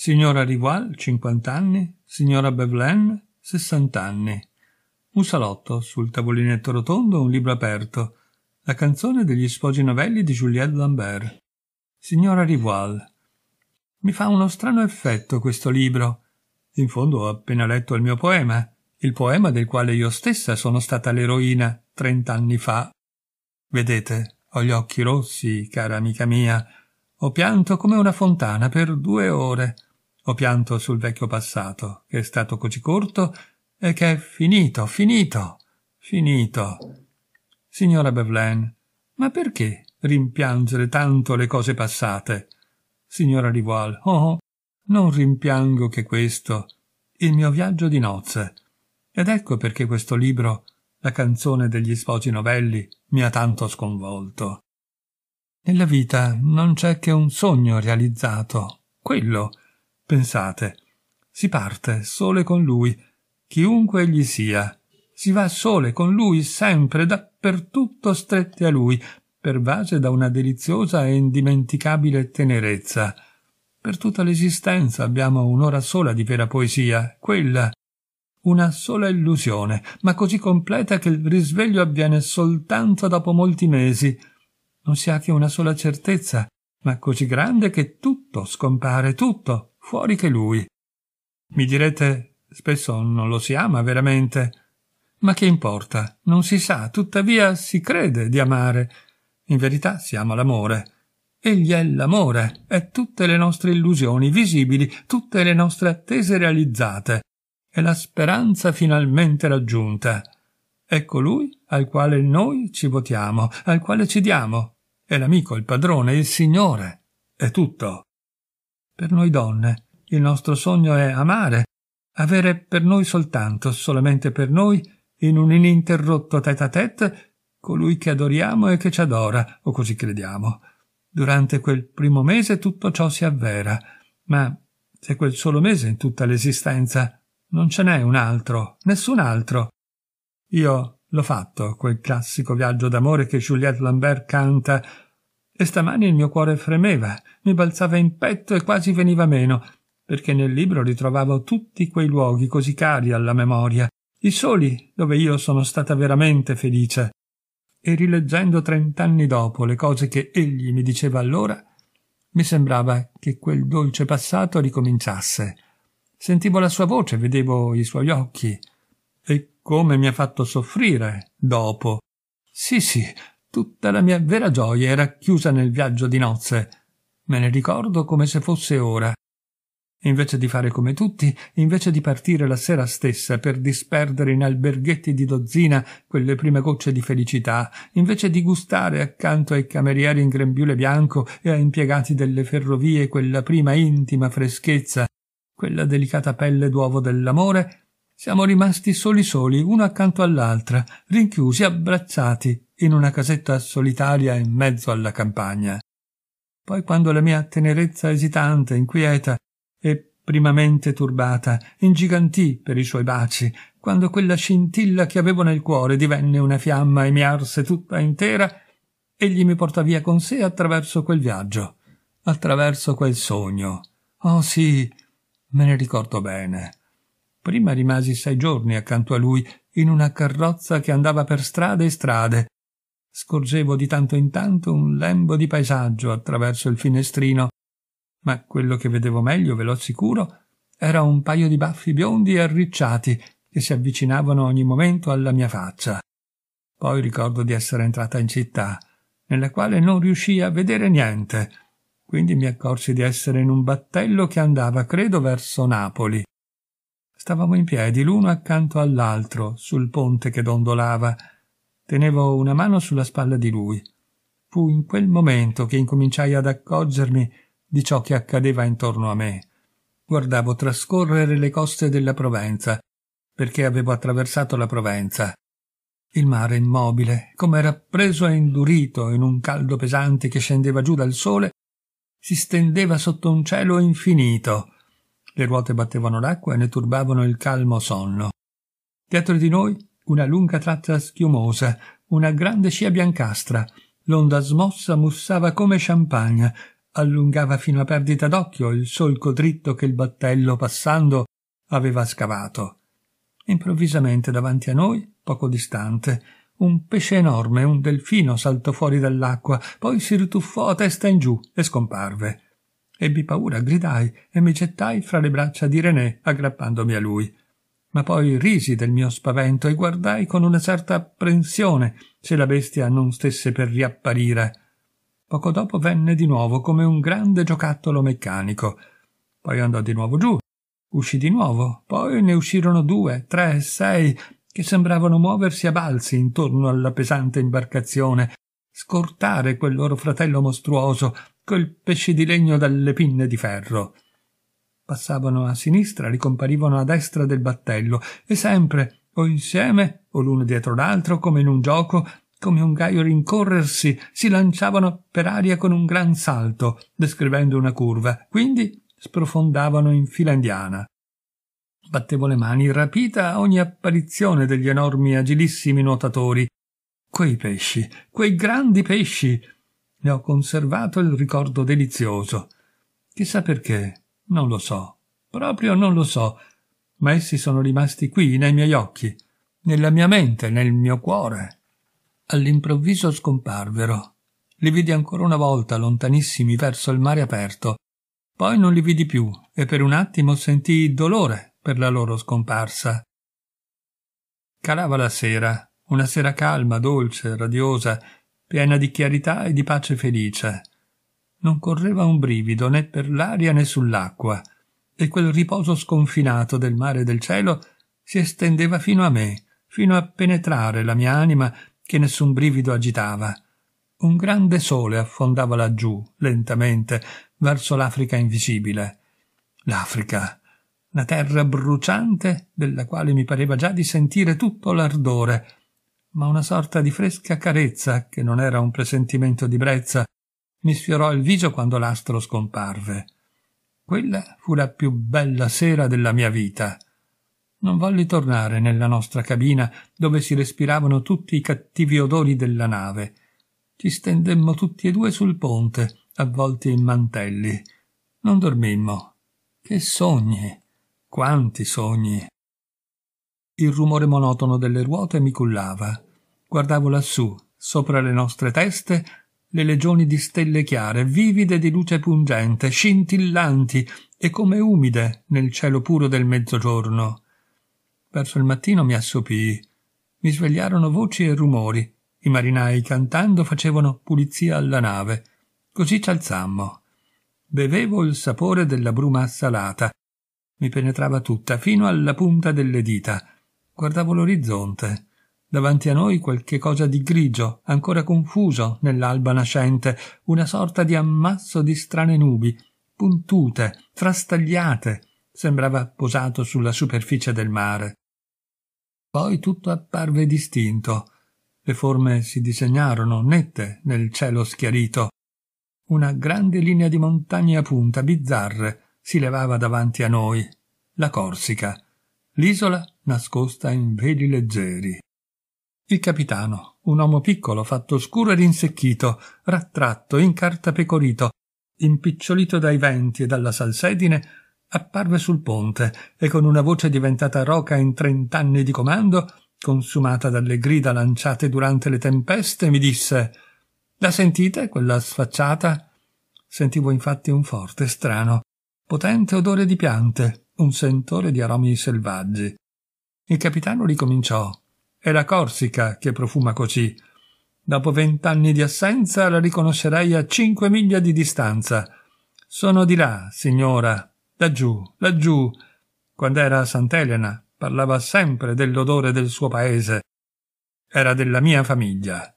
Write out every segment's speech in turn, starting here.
signora Rival, 50 anni, signora Bevlen, 60 anni. Un salotto, sul tavolinetto rotondo un libro aperto, la canzone degli sposi novelli di Juliette Lambert. Signora Rival. Mi fa uno strano effetto questo libro. In fondo ho appena letto il mio poema, il poema del quale io stessa sono stata l'eroina trent'anni fa. Vedete, ho gli occhi rossi, cara amica mia. Ho pianto come una fontana per due ore. Ho pianto sul vecchio passato, che è stato così corto e che è finito, finito, finito. Signora Bevlaine, ma perché rimpiangere tanto le cose passate? Signora Rivoal, oh, non rimpiango che questo, il mio viaggio di nozze. Ed ecco perché questo libro, la canzone degli sposi novelli, mi ha tanto sconvolto. Nella vita non c'è che un sogno realizzato, quello, Pensate, si parte sole con lui, chiunque egli sia. Si va sole con lui sempre, dappertutto stretti a lui, pervase da una deliziosa e indimenticabile tenerezza. Per tutta l'esistenza abbiamo un'ora sola di vera poesia, quella una sola illusione, ma così completa che il risveglio avviene soltanto dopo molti mesi. Non si ha che una sola certezza, ma così grande che tutto scompare, tutto, fuori che lui. Mi direte, spesso non lo si ama veramente. Ma che importa? Non si sa, tuttavia si crede di amare. In verità si ama l'amore. Egli è l'amore, è tutte le nostre illusioni visibili, tutte le nostre attese realizzate, è la speranza finalmente raggiunta. È colui ecco al quale noi ci votiamo, al quale ci diamo. È l'amico, il padrone, il Signore. È tutto. Per noi donne il nostro sogno è amare, avere per noi soltanto, solamente per noi, in un ininterrotto tête à tête, colui che adoriamo e che ci adora, o così crediamo. Durante quel primo mese tutto ciò si avvera, ma se quel solo mese in tutta l'esistenza non ce n'è un altro, nessun altro. Io l'ho fatto, quel classico viaggio d'amore che Juliette Lambert canta e stamani il mio cuore fremeva, mi balzava in petto e quasi veniva meno, perché nel libro ritrovavo tutti quei luoghi così cari alla memoria, i soli dove io sono stata veramente felice. E rileggendo trent'anni dopo le cose che egli mi diceva allora, mi sembrava che quel dolce passato ricominciasse. Sentivo la sua voce, vedevo i suoi occhi. E come mi ha fatto soffrire dopo. Sì, sì, Tutta la mia vera gioia era chiusa nel viaggio di nozze. Me ne ricordo come se fosse ora. Invece di fare come tutti, invece di partire la sera stessa per disperdere in alberghetti di dozzina quelle prime gocce di felicità, invece di gustare accanto ai camerieri in grembiule bianco e ai impiegati delle ferrovie quella prima intima freschezza, quella delicata pelle d'uovo dell'amore, siamo rimasti soli soli, uno accanto all'altra, rinchiusi, abbracciati, in una casetta solitaria in mezzo alla campagna. Poi quando la mia tenerezza esitante, inquieta e primamente turbata, ingigantì per i suoi baci, quando quella scintilla che avevo nel cuore divenne una fiamma e mi arse tutta intera, egli mi portò via con sé attraverso quel viaggio, attraverso quel sogno. Oh sì, me ne ricordo bene. Prima rimasi sei giorni accanto a lui, in una carrozza che andava per strade e strade. Scorgevo di tanto in tanto un lembo di paesaggio attraverso il finestrino, ma quello che vedevo meglio, ve lo assicuro, era un paio di baffi biondi e arricciati che si avvicinavano ogni momento alla mia faccia. Poi ricordo di essere entrata in città, nella quale non riuscii a vedere niente, quindi mi accorsi di essere in un battello che andava, credo, verso Napoli. Stavamo in piedi l'uno accanto all'altro sul ponte che dondolava. Tenevo una mano sulla spalla di lui. Fu in quel momento che incominciai ad accorgermi di ciò che accadeva intorno a me. Guardavo trascorrere le coste della Provenza, perché avevo attraversato la Provenza. Il mare immobile, come era preso e indurito in un caldo pesante che scendeva giù dal sole, si stendeva sotto un cielo infinito, le ruote battevano l'acqua e ne turbavano il calmo sonno. Dietro di noi una lunga tratta schiumosa, una grande scia biancastra. L'onda smossa mussava come champagne, allungava fino a perdita d'occhio il solco dritto che il battello passando aveva scavato. Improvvisamente davanti a noi, poco distante, un pesce enorme, un delfino saltò fuori dall'acqua, poi si rituffò a testa in giù e scomparve. Ebbi paura, gridai e mi gettai fra le braccia di René, aggrappandomi a lui. Ma poi risi del mio spavento e guardai con una certa apprensione se la bestia non stesse per riapparire. Poco dopo venne di nuovo come un grande giocattolo meccanico. Poi andò di nuovo giù, uscì di nuovo, poi ne uscirono due, tre, sei, che sembravano muoversi a balzi intorno alla pesante imbarcazione, scortare quel loro fratello mostruoso, quel pesce di legno dalle pinne di ferro. Passavano a sinistra, ricomparivano a destra del battello, e sempre, o insieme, o l'uno dietro l'altro, come in un gioco, come un gaio rincorrersi, si lanciavano per aria con un gran salto, descrivendo una curva, quindi sprofondavano in fila indiana. Battevo le mani, rapita a ogni apparizione degli enormi agilissimi nuotatori. Quei pesci, quei grandi pesci, ne ho conservato il ricordo delizioso. Chissà perché, non lo so, proprio non lo so, ma essi sono rimasti qui nei miei occhi, nella mia mente, nel mio cuore. All'improvviso scomparvero. Li vidi ancora una volta lontanissimi verso il mare aperto. Poi non li vidi più e per un attimo sentii dolore per la loro scomparsa. Calava la sera, una sera calma, dolce, radiosa, piena di chiarità e di pace felice. Non correva un brivido né per l'aria né sull'acqua, e quel riposo sconfinato del mare e del cielo si estendeva fino a me, fino a penetrare la mia anima che nessun brivido agitava. Un grande sole affondava laggiù, lentamente, verso l'Africa invisibile. L'Africa, la terra bruciante della quale mi pareva già di sentire tutto l'ardore, ma una sorta di fresca carezza, che non era un presentimento di brezza, mi sfiorò il viso quando l'astro scomparve. Quella fu la più bella sera della mia vita. Non volli tornare nella nostra cabina, dove si respiravano tutti i cattivi odori della nave. Ci stendemmo tutti e due sul ponte, avvolti in mantelli. Non dormimmo. Che sogni! Quanti sogni! Il rumore monotono delle ruote mi cullava. Guardavo lassù, sopra le nostre teste, le legioni di stelle chiare, vivide di luce pungente, scintillanti e come umide nel cielo puro del mezzogiorno. Verso il mattino mi assopii. Mi svegliarono voci e rumori. I marinai cantando facevano pulizia alla nave. Così ci alzammo. Bevevo il sapore della bruma assalata. Mi penetrava tutta fino alla punta delle dita Guardavo l'orizzonte. Davanti a noi qualche cosa di grigio, ancora confuso nell'alba nascente, una sorta di ammasso di strane nubi, puntute, frastagliate, sembrava posato sulla superficie del mare. Poi tutto apparve distinto. Le forme si disegnarono nette nel cielo schiarito. Una grande linea di montagne a punta bizzarre si levava davanti a noi, la Corsica l'isola nascosta in veli leggeri. Il capitano, un uomo piccolo, fatto scuro e rinsecchito, rattratto, incartapecorito, impicciolito dai venti e dalla salsedine, apparve sul ponte e con una voce diventata roca in trent'anni di comando, consumata dalle grida lanciate durante le tempeste, mi disse La sentite quella sfacciata? Sentivo infatti un forte, strano, potente odore di piante, un sentore di aromi selvaggi. Il capitano ricominciò. È la Corsica che profuma così. Dopo vent'anni di assenza la riconoscerei a cinque miglia di distanza. Sono di là, signora, laggiù, laggiù. Quando era a Sant'Elena parlava sempre dell'odore del suo paese. Era della mia famiglia.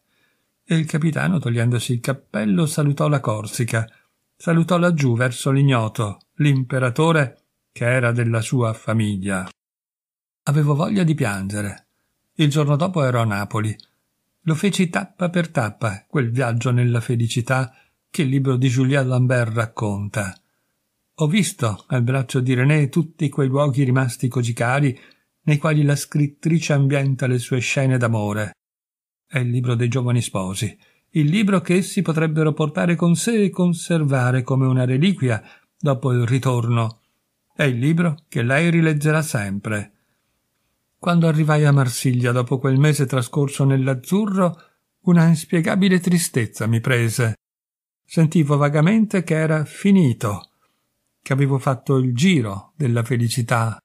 E il capitano, togliendosi il cappello, salutò la Corsica, salutò laggiù verso l'ignoto, l'imperatore che era della sua famiglia. Avevo voglia di piangere. Il giorno dopo ero a Napoli. Lo feci tappa per tappa, quel viaggio nella felicità che il libro di Julien Lambert racconta. Ho visto al braccio di René tutti quei luoghi rimasti così cari nei quali la scrittrice ambienta le sue scene d'amore. È il libro dei giovani sposi, il libro che essi potrebbero portare con sé e conservare come una reliquia dopo il ritorno è il libro che lei rileggerà sempre. Quando arrivai a Marsiglia dopo quel mese trascorso nell'azzurro, una inspiegabile tristezza mi prese. Sentivo vagamente che era finito, che avevo fatto il giro della felicità